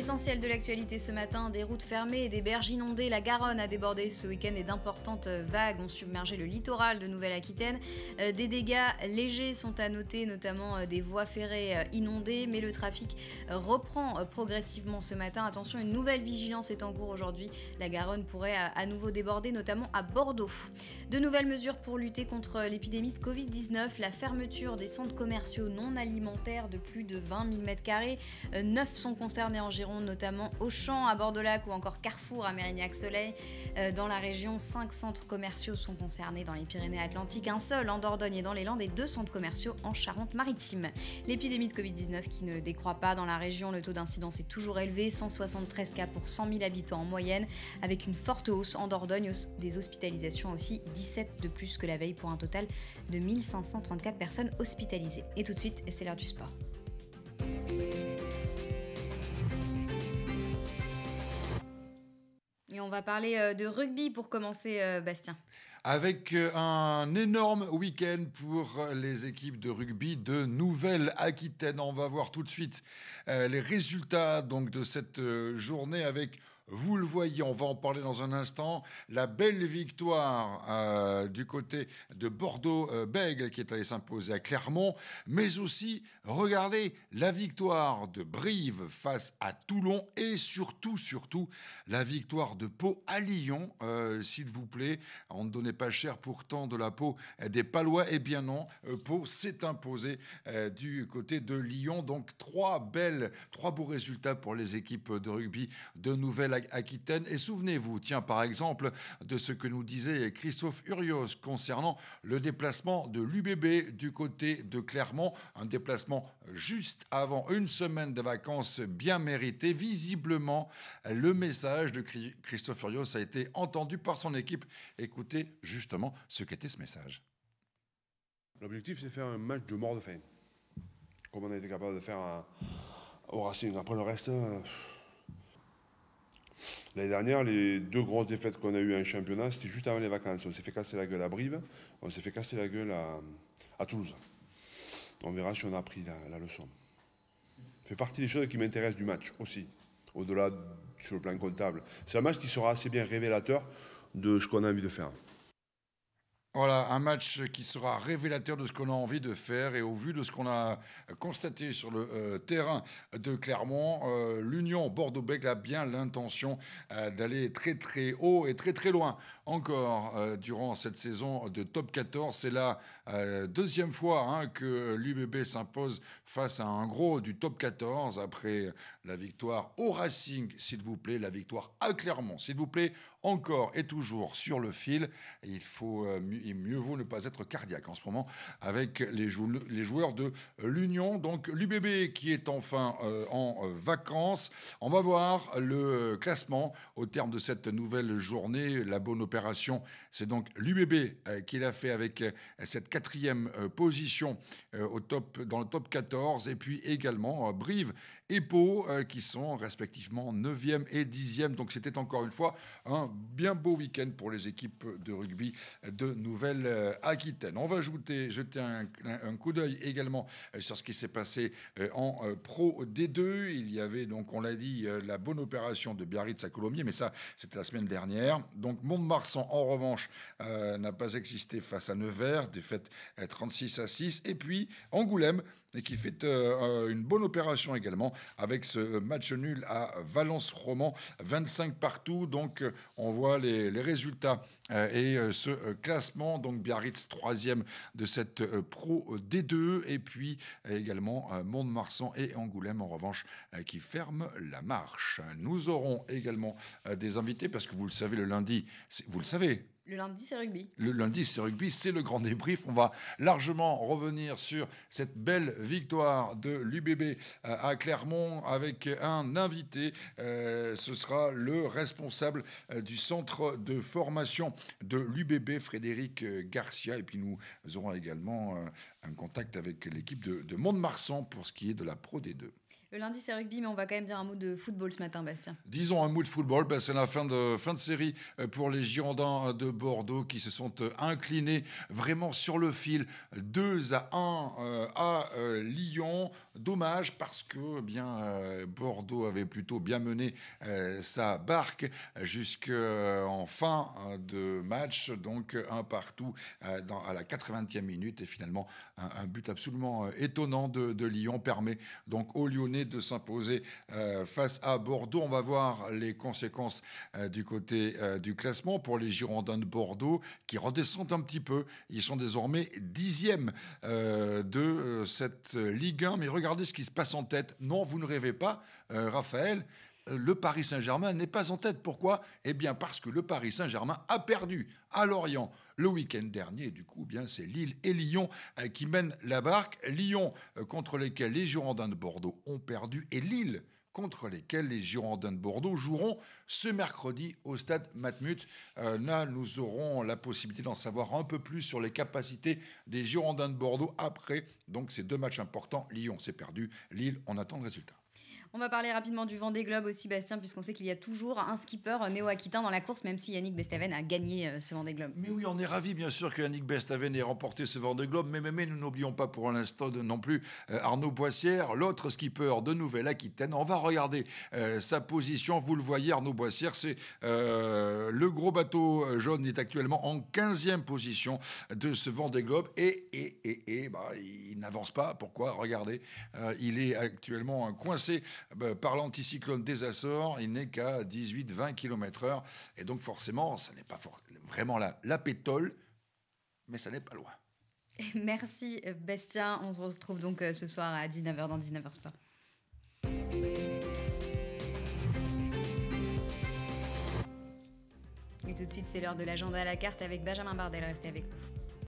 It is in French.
L'essentiel de l'actualité ce matin, des routes fermées et des berges inondées, la Garonne a débordé ce week-end et d'importantes vagues ont submergé le littoral de Nouvelle-Aquitaine. Euh, des dégâts légers sont à noter, notamment euh, des voies ferrées euh, inondées, mais le trafic reprend progressivement ce matin. Attention, une nouvelle vigilance est en cours aujourd'hui. La Garonne pourrait à nouveau déborder, notamment à Bordeaux. De nouvelles mesures pour lutter contre l'épidémie de Covid-19, la fermeture des centres commerciaux non alimentaires de plus de 20 000 m2, 9 sont concernés en Gironde notamment Auchan à Bordeaux-Lac ou encore Carrefour à Mérignac-Soleil. Euh, dans la région, 5 centres commerciaux sont concernés dans les Pyrénées-Atlantiques, un seul en Dordogne et dans les Landes et deux centres commerciaux en Charente-Maritime. L'épidémie de Covid-19 qui ne décroît pas dans la région, le taux d'incidence est toujours élevé, 173 cas pour 100 000 habitants en moyenne, avec une forte hausse en Dordogne des hospitalisations aussi, 17 de plus que la veille pour un total de 1534 personnes hospitalisées. Et tout de suite, c'est l'heure du sport. on va parler euh, de rugby pour commencer, euh, Bastien. Avec euh, un énorme week-end pour les équipes de rugby de Nouvelle-Aquitaine. On va voir tout de suite les résultats donc, de cette journée avec vous le voyez, on va en parler dans un instant. La belle victoire euh, du côté de Bordeaux-Bègle euh, qui est allée s'imposer à Clermont, mais aussi, regardez, la victoire de Brive face à Toulon et surtout, surtout, la victoire de Pau à Lyon, euh, s'il vous plaît. On ne donnait pas cher pourtant de la peau des Palois. Eh bien non, Pau s'est imposé du côté de Lyon. Donc trois belles, trois beaux résultats pour les équipes de rugby de nouvelle aquitaine Et souvenez-vous, tiens, par exemple, de ce que nous disait Christophe Urios concernant le déplacement de l'UBB du côté de Clermont, un déplacement juste avant une semaine de vacances bien méritée. Visiblement, le message de Christophe Urios a été entendu par son équipe. Écoutez justement ce qu'était ce message. L'objectif, c'est faire un match de mort de faim, comme on a été capable de faire au Racing. Après le reste. Euh, L'année dernière, les deux grosses défaites qu'on a eues en championnat, c'était juste avant les vacances. On s'est fait casser la gueule à Brive, on s'est fait casser la gueule à, Toulouse. On verra si on a appris la, leçon. Ça fait partie des choses qui m'intéressent du match aussi, au-delà sur le plan comptable. C'est un match qui sera assez bien révélateur de ce qu'on a envie de faire. Voilà, un match qui sera révélateur de ce qu'on a envie de faire et au vu de ce qu'on a constaté sur le euh, terrain de Clermont, euh, l'Union Bordeaux-Bègles a bien l'intention euh, d'aller très très haut et très très loin encore durant cette saison de top 14. C'est la deuxième fois hein, que l'UBB s'impose face à un gros du top 14 après la victoire au Racing, s'il vous plaît, la victoire à Clermont, s'il vous plaît, encore et toujours sur le fil. Il faut mieux et mieux vaut ne pas être cardiaque en ce moment avec les, les joueurs de l'Union. Donc l'UBB qui est enfin euh, en euh, vacances. On va voir le classement au terme de cette nouvelle journée. La bonne opération, c'est donc l'UBB euh, qui l'a fait avec cette quatrième position au top, dans le top 14 et puis également Brive et Pau qui sont respectivement 9e et 10e. Donc c'était encore une fois un bien beau week-end pour les équipes de rugby de Nouvelle. Nouvelle-Aquitaine. Euh, on va ajouter, jeter un, un coup d'œil également euh, sur ce qui s'est passé euh, en Pro D2. Il y avait donc, on l'a dit, la bonne opération de Biarritz à Colombier, mais ça, c'était la semaine dernière. Donc Mont-de-Marsan, en revanche, n'a pas existé face à Nevers, défaite 36 à 6. Et puis Angoulême et qui fait euh, une bonne opération également avec ce euh, match nul à Valence-Roman, 25 partout. Donc euh, on voit les, les résultats et ce classement. Donc Biarritz, troisième de cette Pro D2. Et puis également Mont-de-Marsan et Angoulême, en revanche, qui ferment la marche. Nous aurons également des invités parce que vous le savez, le lundi, vous le savez, le lundi, c'est rugby. Le lundi, c'est rugby, c'est le grand débrief. On va largement revenir sur cette belle victoire de l'UBB euh, à Clermont avec un invité. Euh, ce sera le responsable euh, du centre de formation de l'UBB, Frédéric Garcia. Et puis nous aurons également un contact avec l'équipe de Mont-de-Marsan pour ce qui est de la Pro D2. Le lundi, c'est rugby, mais on va quand même dire un mot de football ce matin, Bastien. Disons un mot de football, ben, c'est la fin de, fin de série euh, pour les Girondins euh, de Bordeaux qui se sont euh, inclinés vraiment sur le fil 2 à 1 à Lyon. Dommage parce que eh bien Bordeaux avait plutôt bien mené sa barque jusqu'en fin de match, donc un partout à la 80e minute. Et finalement, un, but absolument étonnant de, Lyon permet donc aux Lyonnais de s'imposer euh, face à Bordeaux. On va voir les conséquences euh, du côté euh, du classement pour les Girondins de Bordeaux qui redescendent un petit peu. Ils sont désormais dixièmes de cette Ligue 1. Mais regardez ce qui se passe en tête. Non, vous ne rêvez pas, Raphaël le Paris Saint-Germain n'est pas en tête. Pourquoi Eh bien parce que le Paris Saint-Germain a perdu à Lorient le week-end dernier. du coup, eh bien c'est Lille et Lyon euh, qui mènent la barque. Lyon euh, contre lesquels les Girondins de Bordeaux ont perdu et Lille contre lesquels les Girondins de Bordeaux joueront ce mercredi au stade Matmut. Euh, là, nous aurons la possibilité d'en savoir un peu plus sur les capacités des Girondins de Bordeaux après donc ces deux matchs importants. Lyon s'est perdu, Lille, on attend le résultat. On va parler rapidement du Vendée Globe aussi, Bastien, puisqu'on sait qu'il y a toujours un skipper euh, néo-aquitain dans la course, même si Yannick Bestaven a gagné euh, ce Vendée Globe. Mais oui, on est ravi, bien sûr, que Yannick Bestaven ait remporté ce Vendée Globe. Mais, mais, mais nous n'oublions pas pour l'instant non plus euh, Arnaud Boissière, l'autre skipper de Nouvelle-Aquitaine. On va regarder sa position. Vous le voyez, Arnaud Boissière, c'est le gros bateau jaune est actuellement en 15e position de ce Vendée Globe. Et, et, et, et bah, il n'avance pas. Pourquoi Regardez, il est actuellement coincé bah, par l'anticyclone des Açores, il n'est qu'à 18-20 km/h. Et donc forcément, ça n'est pas vraiment la, la pétole, mais ça n'est pas loin. Merci Bastien, on se retrouve donc euh, ce soir à 19h dans 19h Sport. Et tout de suite, c'est l'heure de l'agenda à la carte avec Benjamin Bardel. Restez avec nous.